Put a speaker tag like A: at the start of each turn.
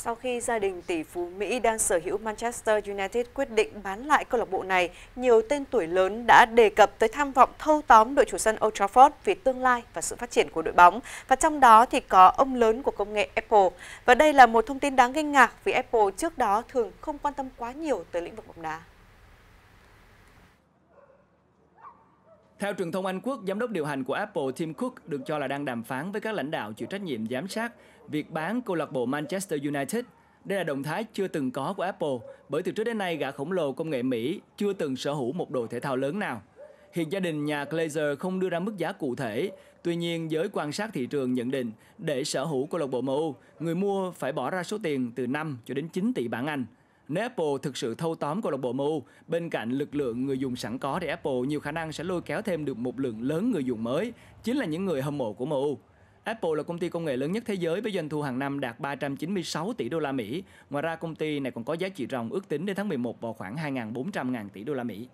A: Sau khi gia đình tỷ phú Mỹ đang sở hữu Manchester United quyết định bán lại câu lạc bộ này, nhiều tên tuổi lớn đã đề cập tới tham vọng thâu tóm đội chủ sân Old Trafford vì tương lai và sự phát triển của đội bóng. Và trong đó thì có ông lớn của công nghệ Apple. Và đây là một thông tin đáng kinh ngạc vì Apple trước đó thường không quan tâm quá nhiều tới lĩnh vực bóng đá.
B: Theo truyền thông Anh Quốc, giám đốc điều hành của Apple Tim Cook được cho là đang đàm phán với các lãnh đạo chịu trách nhiệm giám sát việc bán câu lạc bộ Manchester United. Đây là động thái chưa từng có của Apple, bởi từ trước đến nay gã khổng lồ công nghệ Mỹ chưa từng sở hữu một đội thể thao lớn nào. Hiện gia đình nhà Glazer không đưa ra mức giá cụ thể, tuy nhiên giới quan sát thị trường nhận định để sở hữu câu lạc bộ MU, người mua phải bỏ ra số tiền từ 5 cho đến 9 tỷ bảng Anh. Nếu Apple thực sự thâu tóm câu lạc bộ MU, bên cạnh lực lượng người dùng sẵn có thì Apple nhiều khả năng sẽ lôi kéo thêm được một lượng lớn người dùng mới, chính là những người hâm mộ của MU. Apple là công ty công nghệ lớn nhất thế giới với doanh thu hàng năm đạt 396 tỷ đô la Mỹ. Ngoài ra công ty này còn có giá trị ròng ước tính đến tháng 11 vào khoảng 2.400 ngàn tỷ đô la Mỹ.